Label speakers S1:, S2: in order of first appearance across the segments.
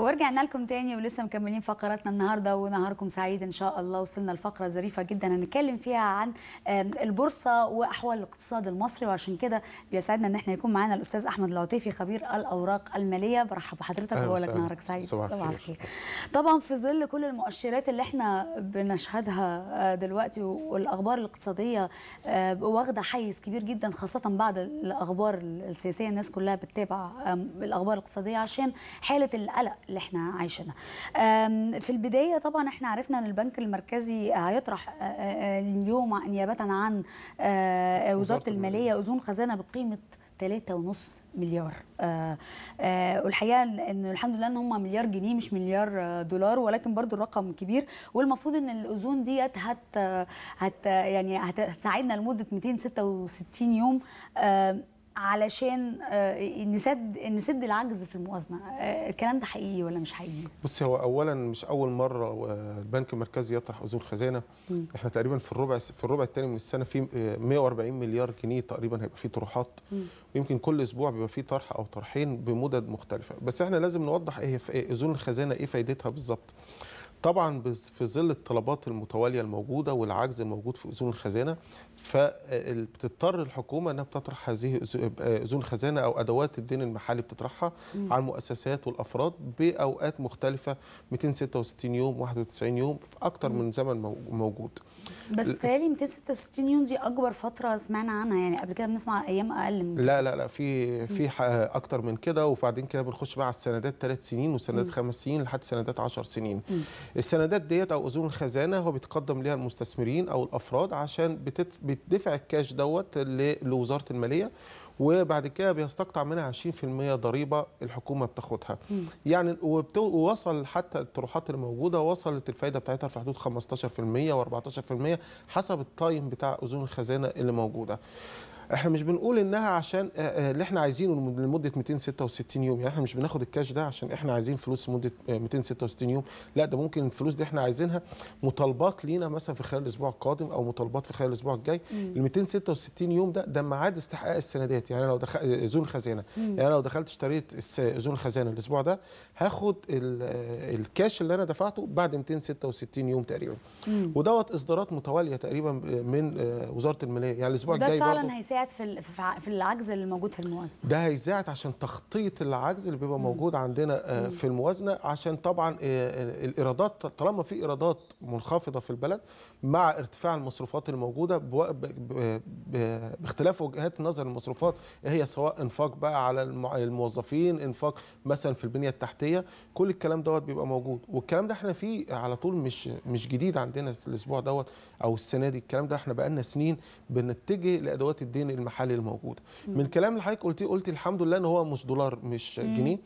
S1: ورجعنا لكم تاني ولسه مكملين فقراتنا النهارده ونهاركم سعيد ان شاء الله وصلنا لفقره ظريفه جدا هنتكلم فيها عن البورصه واحوال الاقتصاد المصري وعشان كده بيسعدنا ان احنا يكون معانا الاستاذ احمد العطيفي خبير الاوراق الماليه برحب بحضرتك بقول لك نهارك سعيد صباح الخير طبعا في ظل كل المؤشرات اللي احنا بنشهدها آه، دلوقتي والاخبار الاقتصاديه آه، واخده حيز كبير جدا خاصه بعد الاخبار السياسيه الناس كلها بتتابع الاخبار الاقتصاديه عشان حاله القلق اللي احنا عايشينها في البدايه طبعا احنا عرفنا ان البنك المركزي هيطرح آه، آه، آه، اليوم نيابه عن وزاره الماليه اذون خزانه بقيمه 3.5 مليار والحقيقه ان الحمد لله ان هم مليار جنيه مش مليار دولار ولكن برضو الرقم كبير والمفروض ان الاذون ديت هت هت يعني هتساعدنا لمده 266 يوم علشان آه، نسد نسد العجز في الموازنه آه، الكلام ده حقيقي ولا مش حقيقي
S2: بصي هو اولا مش اول مره البنك المركزي يطرح اذون خزانه م. احنا تقريبا في الربع في الربع الثاني من السنه في 140 آه، مليار جنيه تقريبا هيبقى في طروحات ويمكن كل اسبوع بيبقى في طرح او طرحين بمدد مختلفه بس احنا لازم نوضح ايه, إيه، اذون الخزانه ايه فايدتها بالظبط طبعا في ظل الطلبات المتواليه الموجوده والعجز الموجود في اذون الخزانه فبتضطر الحكومه انها بتطرح هذه اذون الخزانه او ادوات الدين المحلي بتطرحها مم. على المؤسسات والافراد باوقات مختلفه 266 يوم 91 يوم في اكتر من زمن موجود
S1: بس تالي 266 يوم دي اكبر فتره سمعنا عنها يعني قبل كده بنسمع ايام اقل من كده. لا
S2: لا لا في في اكتر من كده وبعدين كده بنخش بقى على السندات ثلاث سنين وسندات خمس سنين لحد سندات 10 سنين مم. السندات ديت او اذون الخزانه هو بيتقدم ليها المستثمرين او الافراد عشان بتدفع الكاش دوت لوزاره الماليه وبعد كده بيستقطع منها 20% ضريبه الحكومه بتاخدها يعني ووصل حتى الطروحات اللي موجوده وصلت الفايده بتاعتها في حدود 15% و14% حسب التايم بتاع اذون الخزانه اللي موجوده احنا مش بنقول انها عشان آه، آه، اللي احنا عايزينه لمده 266 يوم يعني احنا مش بناخد الكاش ده عشان احنا عايزين فلوس لمده 266 آه، يوم لا ده ممكن الفلوس دي احنا عايزينها مطالبات لينا مثلا في خلال الاسبوع القادم او مطالبات في خلال الاسبوع الجاي ال 266 يوم ده ده ميعاد استحقاق السندات يعني لو دخل زون خزانه يعني لو دخلت اشتريت زون خزانه الاسبوع ده هاخد الكاش اللي انا دفعته بعد 266 يوم تقريبا ودوت اصدارات متواليه تقريبا من وزاره الماليه يعني الاسبوع الجاي برضه ده فعلا
S1: هيساعد هيساعد في في العجز اللي موجود في
S2: الموازنه ده هيساعد عشان تخطيط العجز اللي بيبقى موجود عندنا آه، في الموازنه عشان طبعا آه، آه، الايرادات طالما في ايرادات منخفضه في البلد مع ارتفاع المصروفات الموجوده باختلاف وجهات نظر المصروفات هي سواء انفاق بقى على الموظفين انفاق مثلا في البنيه التحتيه كل الكلام دوت بيبقى موجود والكلام ده احنا فيه على طول مش مش جديد عندنا الاسبوع دوت او السنه دي الكلام ده احنا بقى لنا سنين بنتجه لادوات الدين الدين المحلي الموجوده من كلام اللي حضرتك قلتيه قلت الحمد لله ان هو مش دولار مش جنيه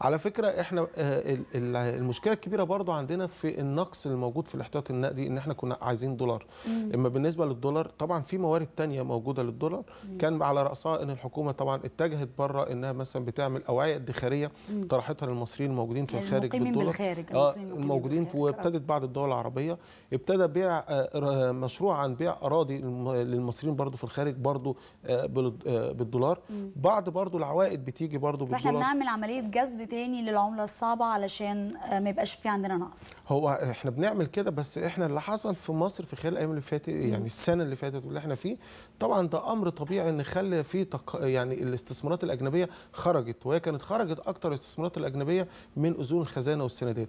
S2: على فكره احنا آه، المشكله الكبيره برضو عندنا في النقص الموجود في الاحتياط النقدي ان احنا كنا عايزين دولار اما بالنسبه للدولار طبعا في موارد تانية موجوده للدولار كان على راسها ان الحكومه طبعا اتجهت بره انها مثلا بتعمل اوعيه ادخاريه طرحتها للمصريين الموجودين في يعني الخارج بالدولار اه الموجودين آه. وابتدت بعض الدول العربيه ابتدى بيع آه، مشروع عن بيع اراضي للمصريين برضو في الخارج برضو آه، آه، بالدولار بعض برضو العوائد بتيجي برضو بالدولار فاحنا بنعمل
S1: عمليه جذب تاني للعمله الصعبه علشان آه، ما يبقاش في عندنا نقص
S2: هو احنا بنعمل كده بس احنا اللي حصل في مصر في خلال الايام اللي فاتت يعني السنه اللي فاتت واللي احنا فيه طبعا ده امر طبيعي ان خلى في تق... يعني الاستثمارات الاجنبيه خرجت وهي كانت خرجت اكتر الاستثمارات الاجنبيه من اذون الخزانه والسندات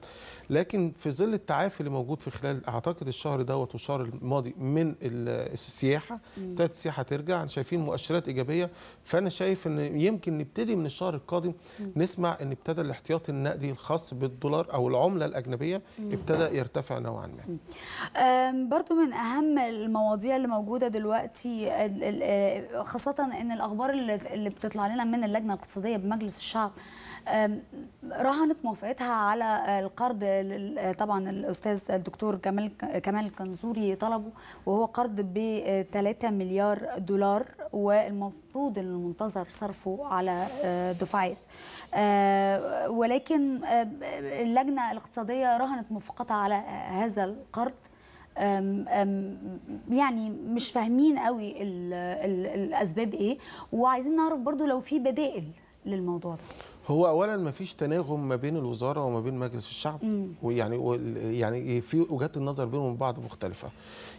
S2: لكن في ظل التعافي اللي موجود في خلال اعتقد الشهر دوت والشهر الماضي من السياحه ابتدت السياحه ترجع عشان شايفين مؤشرات ايجابيه فانا شايف ان يمكن نبتدي من الشهر القادم نسمع ان ابتدى الاحتياط النقدي الخاص بالدولار او العمله الاجنبيه ابتدى يرتفع نوعا
S1: ما برضو من اهم المواضيع اللي موجوده دلوقتي آه، خاصه ان الاخبار اللي بتطلع لنا من اللجنه الاقتصاديه بمجلس الشعب راهنت موافقتها على القرض طبعا الاستاذ الدكتور كمال كمال القنزوري طلبه وهو قرض ب 3 مليار دولار والمفروض ان المنتظر صرفه على آه، دفعات آه، ولكن آه، اللجنه الاقتصاديه راهنت موافقتها على هذا القرض أم يعني مش فاهمين قوي الـ الـ الاسباب ايه وعايزين نعرف برضو لو في بدائل للموضوع ده
S2: هو اولا ما فيش تناغم ما بين الوزاره وما بين مجلس الشعب مم. ويعني يعني في وجهات النظر بينهم بعض مختلفه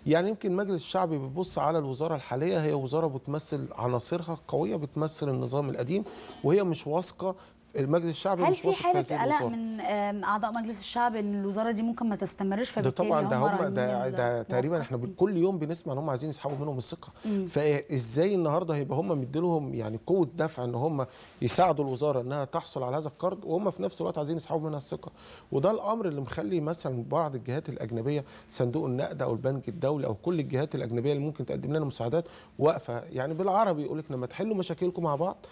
S2: يعني يمكن مجلس الشعب بيبص على الوزاره الحاليه هي وزاره بتمثل عناصرها قويه بتمثل النظام القديم وهي مش واثقه المجلس الشعبي هل في حاله قلق من
S1: اعضاء مجلس الشعب ان الوزاره دي ممكن ما تستمرش فبالتالي ده طبعا ده هم ده, ده
S2: تقريبا احنا كل يوم بنسمع ان هم عايزين يسحبوا منهم الثقه فازاي النهارده هيبقى هم مديلهم يعني قوه دفع ان هم يساعدوا الوزاره انها تحصل على هذا القرض وهم في نفس الوقت عايزين يسحبوا منها الثقه وده الامر اللي مخلي مثلا بعض الجهات الاجنبيه صندوق النقد او البنك الدولي او كل الجهات الاجنبيه اللي ممكن تقدم لنا مساعدات واقفه يعني بالعربي يقول لك لما تحلوا مشاكلكم مع بعض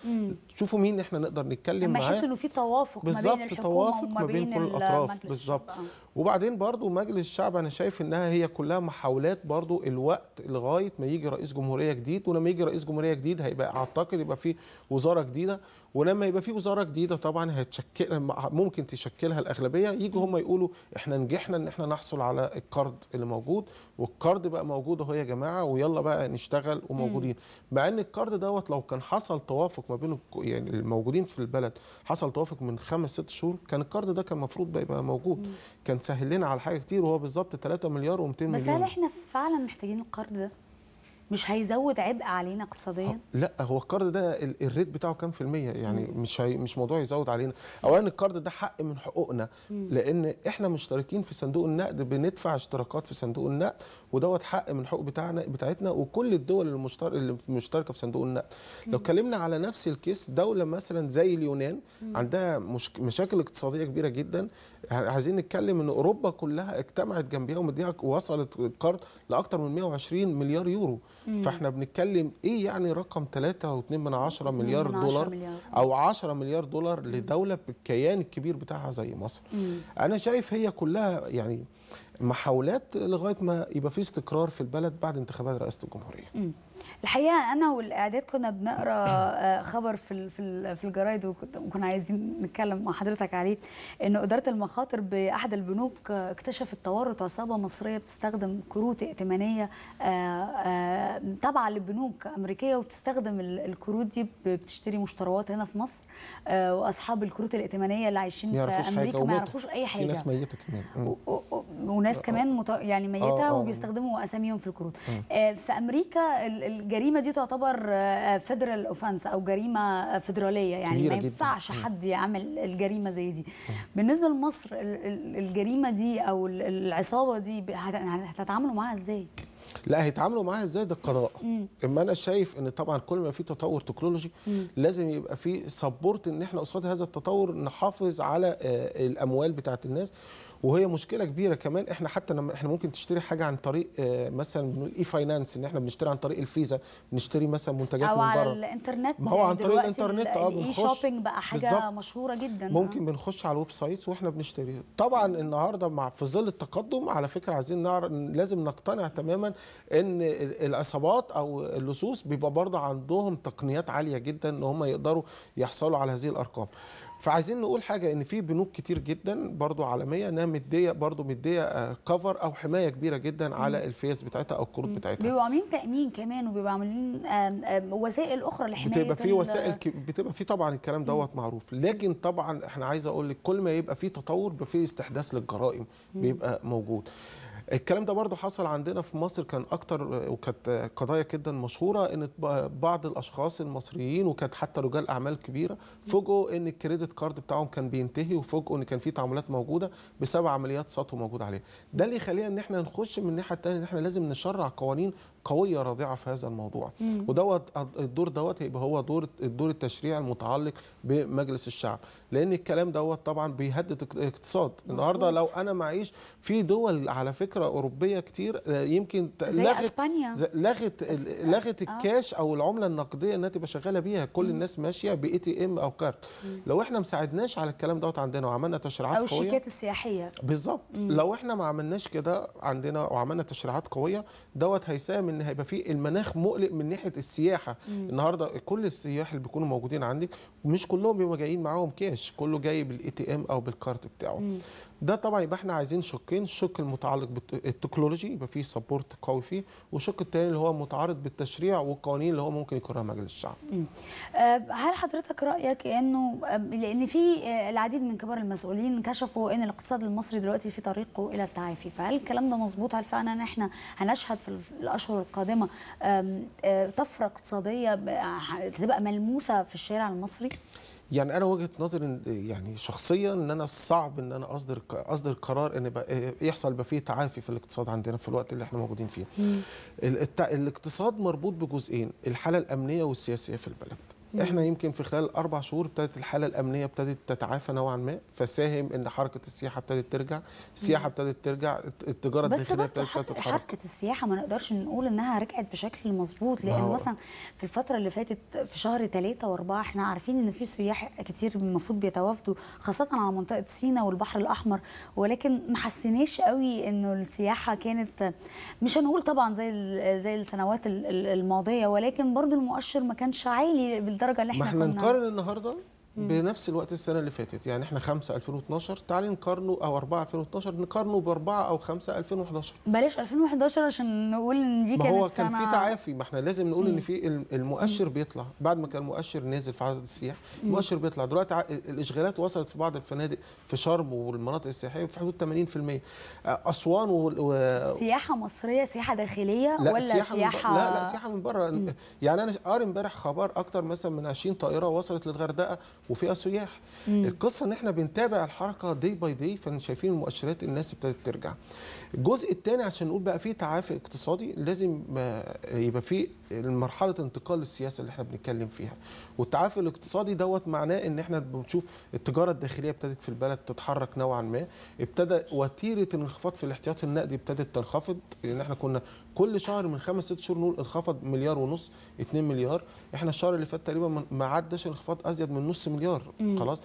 S2: تشوفوا مين احنا نقدر نتكلم معاه تحس انه
S1: في توافق ما بين الحكومه وما بين, بين كل الاطراف
S2: بالظبط وبعدين برضو مجلس الشعب انا شايف انها هي كلها محاولات برضو الوقت لغايه ما يجي رئيس جمهوريه جديد ولما يجي رئيس جمهوريه جديد هيبقى اعتقد يبقى في وزاره جديده ولما يبقى في وزاره جديده طبعا هتشكل ممكن تشكلها الاغلبيه يجوا هم يقولوا احنا نجحنا ان احنا نحصل على الكارد اللي موجود والكارد بقى موجود اهو يا جماعه ويلا بقى نشتغل وموجودين مع ان الكارد دوت لو كان حصل توافق ما بين يعني الموجودين في البلد حصل توافق من خمس ست شهور كان الكارد ده كان المفروض بقى يبقى موجود كان مسهل لنا على حاجه كتير وهو بالظبط 3 مليار و200 مليون بس هل احنا
S1: فعلا محتاجين القرض ده؟ مش هيزود عبء علينا اقتصاديا؟ أه،
S2: لا هو القرض ده الريت بتاعه كام في المية يعني مم. مش هي مش موضوع يزود علينا اولا القرض ده حق من حقوقنا مم. لان احنا مشتركين في صندوق النقد بندفع اشتراكات في صندوق النقد ودوت حق من حقوق بتاعنا بتاعتنا وكل الدول المشتر... المشتركة في صندوق النقد مم. لو اتكلمنا على نفس الكيس دوله مثلا زي اليونان مم. عندها مش... مشاكل اقتصاديه كبيره جدا عايزين نتكلم ان اوروبا كلها اجتمعت جنبها ومديها وصلت القرض لاكثر من 120 مليار يورو مم. فاحنا بنتكلم ايه يعني رقم 3.2 من 10 مليار من دولار مليار. او 10 مليار دولار لدوله بالكيان الكبير بتاعها زي مصر مم. انا شايف هي كلها يعني محاولات لغايه ما يبقى في استقرار في البلد بعد انتخابات رئاسه الجمهوريه.
S1: الحقيقه انا والاعداد كنا بنقرا آه، خبر في في الجرايد وكنا عايزين نتكلم مع حضرتك عليه ان اداره المخاطر باحد البنوك آه، اكتشفت تورط عصابه مصريه بتستخدم كروت ائتمانيه آه، تابعه لبنوك امريكيه وبتستخدم الكروت دي بتشتري مشتريات هنا في مصر واصحاب الكروت الائتمانيه اللي عايشين في امريكا ما يعرفوش اي حاجه. في ناس
S2: ميته كمان.
S1: ناس آه. كمان مت... يعني آه، ميته أوه وبيستخدموا اساميهم في الكروت آه، في امريكا الجريمه دي تعتبر فيدرال اوفنس او جريمه فيدراليه يعني ما ينفعش حد يعمل الجريمه زي دي بالنسبه لمصر الجريمه دي او العصابه دي هتتعاملوا معاها ازاي؟
S2: لا هيتعاملوا معاها ازاي ده القراءه اما انا شايف ان طبعا كل ما في تطور تكنولوجي مم. لازم يبقى في سبورت ان احنا قصاد هذا التطور نحافظ على الاموال بتاعه الناس وهي مشكله كبيره كمان احنا حتى لما احنا ممكن تشتري حاجه عن طريق آه، مثلا بنقول اي فاينانس ان احنا بنشتري عن طريق الفيزا بنشتري مثلا منتجات او على
S1: الانترنت ما هو عن طريق الانترنت اه بنخش شوبينج بقى حاجه بالزبط. مشهوره جدا ممكن
S2: بنخش على الويب سايتس واحنا بنشتريها طبعا النهارده مع في ظل التقدم على فكره عايزين لازم نقتنع تماما ان العصابات او اللصوص بيبقى برضه عندهم تقنيات عاليه جدا ان هم يقدروا يحصلوا على هذه الارقام فعايزين نقول حاجه ان في بنوك كتير جدا برضو عالميه انها مديه برضو مديه كفر آه، او حمايه كبيره جدا على الفيس بتاعتها او الكروت بتاعتها بيبقوا
S1: عاملين تامين كمان وبيبقوا عاملين وسائل اخرى لحمايه بتبقى في وسائل ك...
S2: بتبقى في طبعا الكلام دوت معروف لكن طبعا احنا عايز اقول لك كل ما يبقى في تطور بيبقى في استحداث للجرائم بيبقى موجود الكلام ده برضو حصل عندنا في مصر كان اكتر وكانت قضايا جدا مشهوره ان بعض الاشخاص المصريين وكانت حتى رجال اعمال كبيره فوجئوا ان الكريدت كارد بتاعهم كان بينتهي وفوجئوا ان كان في تعاملات موجوده بسبب عمليات سطو موجوده عليه ده اللي يخلينا ان احنا نخش من الناحيه الثانيه ان احنا لازم نشرع قوانين قويه رضيعه في هذا الموضوع مم. ودوت الدور دوت هيبقى هو دور الدور التشريعي المتعلق بمجلس الشعب لان الكلام دوت طبعا بيهدد الاقتصاد النهارده لو انا معيش في دول على فكره اوروبيه كتير آه، يمكن زي لغت اسبانيا لغت لغت آه. الكاش او العمله النقديه انها تبقى شغاله بيها كل مم. الناس ماشيه باي تي ام او كارت مم. لو احنا ما ساعدناش على الكلام دوت عندنا وعملنا تشريعات قويه او الشيكات
S1: السياحيه
S2: بالظبط لو احنا ما عملناش كده عندنا وعملنا تشريعات قويه دوت هيساهم ان هيبقى في المناخ مقلق من ناحيه السياحه مم. النهارده كل السياح اللي بيكونوا موجودين عندك مش كلهم بيبقوا جايين معاهم كاش كله جاي بالاي تي ام او بالكارت بتاعه مم. ده طبعا يبقى احنا عايزين شقين الشق المتعلق بالتكنولوجي يبقى فيه سبورت قوي فيه والشق الثاني اللي هو متعارض بالتشريع والقوانين اللي هو ممكن يقرها مجلس الشعب
S1: آه، هل حضرتك رايك انه آه، لان في آه، العديد من كبار المسؤولين كشفوا ان الاقتصاد المصري دلوقتي في طريقه الى التعافي فهل الكلام ده مظبوط هل فعلا احنا هنشهد في الاشهر القادمه طفره اقتصاديه هتبقى ملموسه في الشارع المصري
S2: يعني انا وجهه نظري يعني شخصيا ان انا صعب ان انا اصدر اصدر قرار ان يحصل بقى فيه تعافي في الاقتصاد عندنا في الوقت اللي احنا موجودين فيه. الاقتصاد مربوط بجزئين الحاله الامنيه والسياسيه في البلد. مم. احنا يمكن في خلال اربع شهور ابتدت الحاله الامنيه ابتدت تتعافى نوعا ما فساهم ان حركه السياحه ابتدت ترجع السياحه ابتدت ترجع التجاره الداخليه ابتدت تتحرك حركه
S1: السياحه ما نقدرش نقول انها رجعت بشكل مظبوط لان مثلا في الفتره اللي فاتت في شهر 3 و4 احنا عارفين ان في سياح كتير المفروض بيتوافدوا خاصه على منطقه سينا والبحر الاحمر ولكن ما حسيناش قوي انه السياحه كانت مش هنقول طبعا زي زي السنوات الماضيه ولكن برضو المؤشر ما كانش عالي الدرجه اللي احنا ما احنا نقارن
S2: النهارده بنفس الوقت السنه اللي فاتت يعني احنا 5 2012 تعالي نقارنه او 4 2012 نقارنه ب 4 او 5 2011
S1: بلاش 2011 عشان نقول ان دي كانت سنه ما هو كان في تعافي
S2: ما احنا لازم نقول ان في المؤشر بيطلع بعد ما كان المؤشر نازل في عدد السياح المؤشر بيطلع دلوقتي الاشغالات وصلت في بعض الفنادق في شرم والمناطق السياحيه في حدود 80% اسوان و... و...
S1: سياحه مصريه سياحه داخليه لا ولا سياحه, سياحة... من... لا لا سياحه من بره
S2: يعني انا قاري امبارح خبر اكتر مثلا من 20 طائره وصلت للغردقه وفئه سياح مم. القصه ان احنا بنتابع الحركه دي باي دي فشايفين المؤشرات الناس ابتدت ترجع الجزء الثاني عشان نقول بقى في تعافي اقتصادي لازم آه، يبقى في مرحله انتقال السياسه اللي احنا بنتكلم فيها والتعافي الاقتصادي دوت معناه ان احنا بنشوف التجاره الداخليه ابتدت في البلد تتحرك نوعا ما ابتدى وتيره الانخفاض في الاحتياط النقدي ابتدت تنخفض لان احنا كنا كل شهر من خمس ست شهور نقول انخفض مليار ونص 2 مليار احنا الشهر اللي فات تقريبا ما عداش انخفاض ازيد من نص مليار مم. خلاص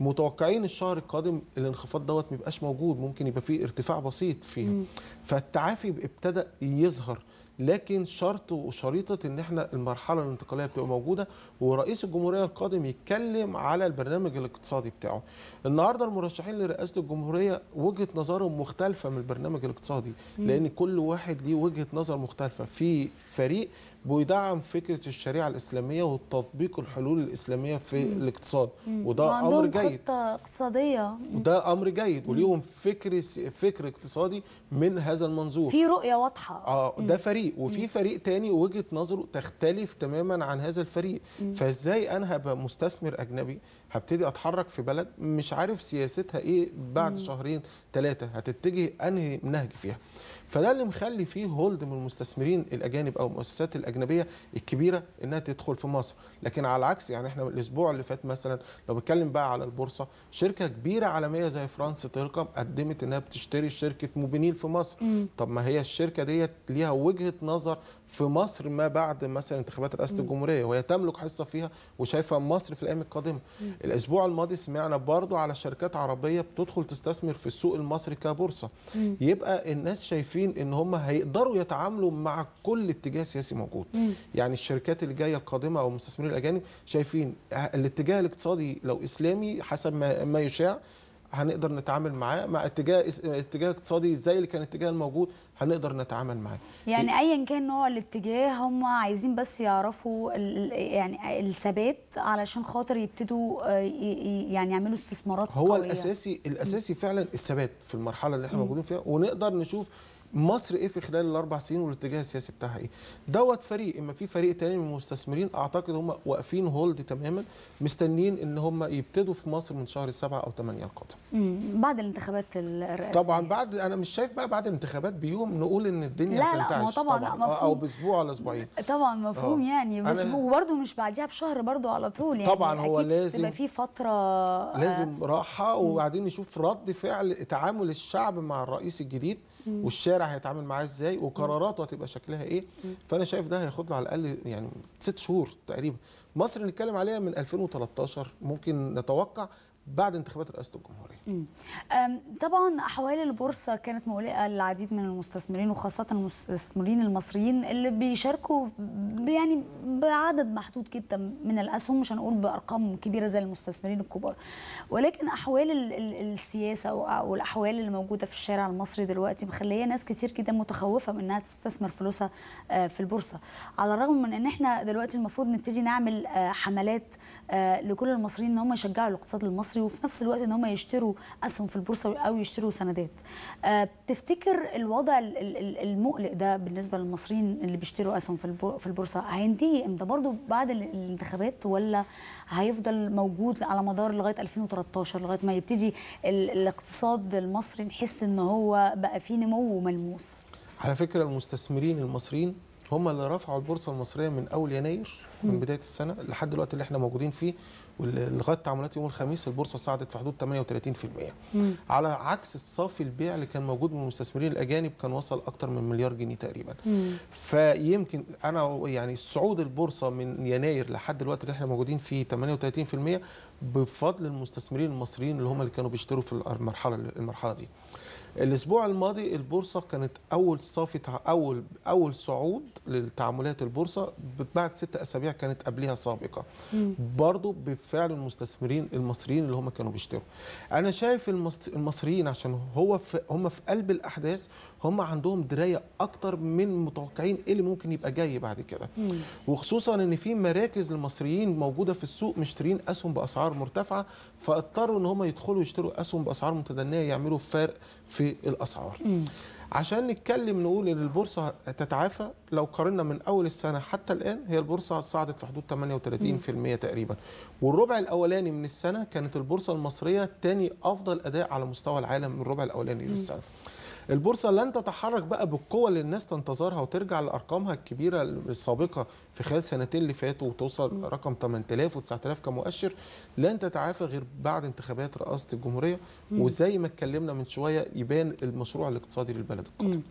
S2: متوقعين الشهر القادم الانخفاض دوت ما يبقاش موجود ممكن يبقى فيه ارتفاع بسيط فيها مم. فالتعافي ابتدى يظهر لكن شرط وشريطه ان احنا المرحله الانتقاليه بتبقى موجوده ورئيس الجمهوريه القادم يتكلم على البرنامج الاقتصادي بتاعه. النهارده المرشحين لرئاسه الجمهوريه وجهه نظرهم مختلفه من البرنامج الاقتصادي لان كل واحد ليه وجهه نظر مختلفه في فريق بيدعم فكره الشريعه الاسلاميه وتطبيق الحلول الاسلاميه في مم. الاقتصاد وده امر جيد خطه
S1: اقتصاديه
S2: وده امر جيد وليهم فكر فكر اقتصادي من هذا المنظور في
S1: رؤيه واضحه
S2: اه ده فريق وفي مم. فريق تاني وجهه نظره تختلف تماما عن هذا الفريق مم. فازاي انا هبقى مستثمر اجنبي هبتدي اتحرك في بلد مش عارف سياستها ايه بعد مم. شهرين ثلاثه هتتجه انهي نهج فيها فده اللي مخلي فيه هولد من المستثمرين الاجانب او المؤسسات الاجانب الاجنبيه الكبيره انها تدخل في مصر لكن على العكس يعني احنا الاسبوع اللي فات مثلا لو بنتكلم بقى على البورصه شركه كبيره عالميه زي فرانس تيلكوم قدمت انها بتشتري شركه موبينيل في مصر مم. طب ما هي الشركه ديت ليها وجهه نظر في مصر ما بعد مثلا انتخابات رئاسه الجمهوريه وهي تملك حصه فيها وشايفه مصر في الايام القادمه مم. الاسبوع الماضي سمعنا برضو على شركات عربيه بتدخل تستثمر في السوق المصري كبورصه مم. يبقى الناس شايفين ان هم هيقدروا يتعاملوا مع كل اتجاه سياسي موجود يعني الشركات اللي جايه القادمه او المستثمرين الاجانب شايفين الاتجاه الاقتصادي لو اسلامي حسب ما, ما يشاع هنقدر نتعامل معاه مع اتجاه اتجاه اقتصادي زي اللي كان الاتجاه الموجود هنقدر نتعامل معاه
S1: يعني ايا كان نوع الاتجاه هم عايزين بس يعرفوا يعني الثبات علشان خاطر يبتدوا آه، يعني يعملوا استثمارات هو قوية.
S2: الاساسي الاساسي فعلا الثبات في المرحله اللي احنا موجودين فيها ونقدر نشوف مصر ايه في خلال الاربع سنين والاتجاه السياسي بتاعها ايه دوت فريق اما في فريق تاني من المستثمرين اعتقد هم واقفين هولد تماما مستنيين ان هم يبتدوا في مصر من شهر سبعة او 8
S1: القادم بعد الانتخابات الرئاسيه
S2: طبعا بعد انا مش شايف بقى بعد الانتخابات بيوم نقول ان الدنيا لا لا طبعا, طبعا او باسبوع ولا اسبوعين
S1: طبعا مفهوم أوه. يعني بس وبرده مش بعديها بشهر برده على طول يعني طبعا هو لازم تبقى في فتره لازم
S2: آه. راحه وبعدين نشوف رد فعل تعامل الشعب مع الرئيس الجديد والشارع هيتعامل معاه ازاي وقراراته هتبقى شكلها ايه فانا شايف ده هياخدنا على الاقل يعني ست شهور تقريبا مصر نتكلم عليها من 2013 ممكن نتوقع بعد انتخابات رئاسه الجمهوريه.
S1: طبعا احوال البورصه كانت مقلقه للعديد من المستثمرين وخاصه المستثمرين المصريين اللي بيشاركوا يعني بعدد محدود جدا من الاسهم مش هنقول بارقام كبيره زي المستثمرين الكبار ولكن احوال ال ال السياسه والاحوال اللي موجوده في الشارع المصري دلوقتي مخليه ناس كتير جدا متخوفه من انها تستثمر فلوسها آه، في البورصه على الرغم من ان احنا دلوقتي المفروض نبتدي نعمل آه، حملات آه، لكل المصريين ان هم يشجعوا الاقتصاد المصري المصري وفي نفس الوقت ان هم يشتروا اسهم في البورصه او يشتروا سندات آه، تفتكر الوضع المقلق ده بالنسبه للمصريين اللي بيشتروا اسهم في البورصه هينتهي امتى برضه بعد الانتخابات ولا هيفضل موجود على مدار لغايه 2013 لغايه ما يبتدي الاقتصاد المصري نحس ان هو بقى فيه نمو ملموس
S2: على فكره المستثمرين المصريين هم اللي رفعوا البورصه المصريه من اول يناير من بدايه السنه لحد الوقت اللي احنا موجودين فيه لغايه تعاملات يوم الخميس البورصه صعدت في حدود 38% على عكس الصافي البيع اللي كان موجود من المستثمرين الاجانب كان وصل اكتر من مليار جنيه تقريبا فيمكن انا يعني صعود البورصه من يناير لحد الوقت اللي احنا موجودين فيه 38% بفضل المستثمرين المصريين اللي هم اللي كانوا بيشتروا في المرحله المرحله دي الاسبوع الماضي البورصه كانت اول صافي اول اول صعود للتعاملات البورصه بعد ست اسابيع كانت قبلها سابقه برضو بفعل المستثمرين المصريين اللي هم كانوا بيشتروا انا شايف المصريين عشان هو في هم في قلب الاحداث هم عندهم درايه اكتر من متوقعين ايه اللي ممكن يبقى جاي بعد كده وخصوصا ان في مراكز المصريين موجوده في السوق مشترين اسهم باسعار مرتفعه فاضطروا ان هم يدخلوا يشتروا اسهم باسعار متدنيه يعملوا فرق في الاسعار مم. عشان نتكلم نقول ان البورصه تتعافى لو قارنا من اول السنه حتى الان هي البورصه صعدت في حدود 38% تقريبا والربع الاولاني من السنه كانت البورصه المصريه ثاني افضل اداء على مستوى العالم من الربع الاولاني مم. للسنه البورصه لن تتحرك بقى بالقوه اللي الناس تنتظرها وترجع لارقامها الكبيره السابقه في خلال سنتين اللي فاتوا وتوصل رقم 8000 و9000 كمؤشر لن تتعافى غير بعد انتخابات رئاسه الجمهوريه وزي ما اتكلمنا من شويه يبان المشروع الاقتصادي للبلد
S1: القادم.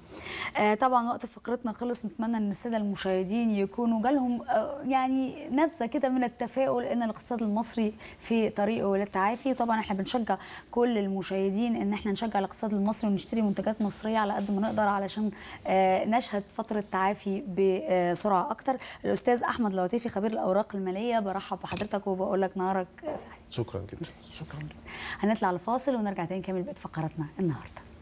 S1: آه طبعا وقت فقرتنا خلص نتمنى ان الساده المشاهدين يكونوا جالهم آه يعني نبذه كده من التفاؤل ان الاقتصاد المصري في طريقه للتعافي وطبعا احنا بنشجع كل المشاهدين ان احنا نشجع الاقتصاد المصري ونشتري منتجات مصريه على قد ما نقدر علشان آه، نشهد فتره تعافي بسرعه اكتر الاستاذ احمد العطيفي خبير الاوراق الماليه برحب بحضرتك وبقول لك نهارك سعيد شكرا جدا شكرا جدا هنطلع لفاصل ونرجع تاني نكمل بقيه فقراتنا النهارده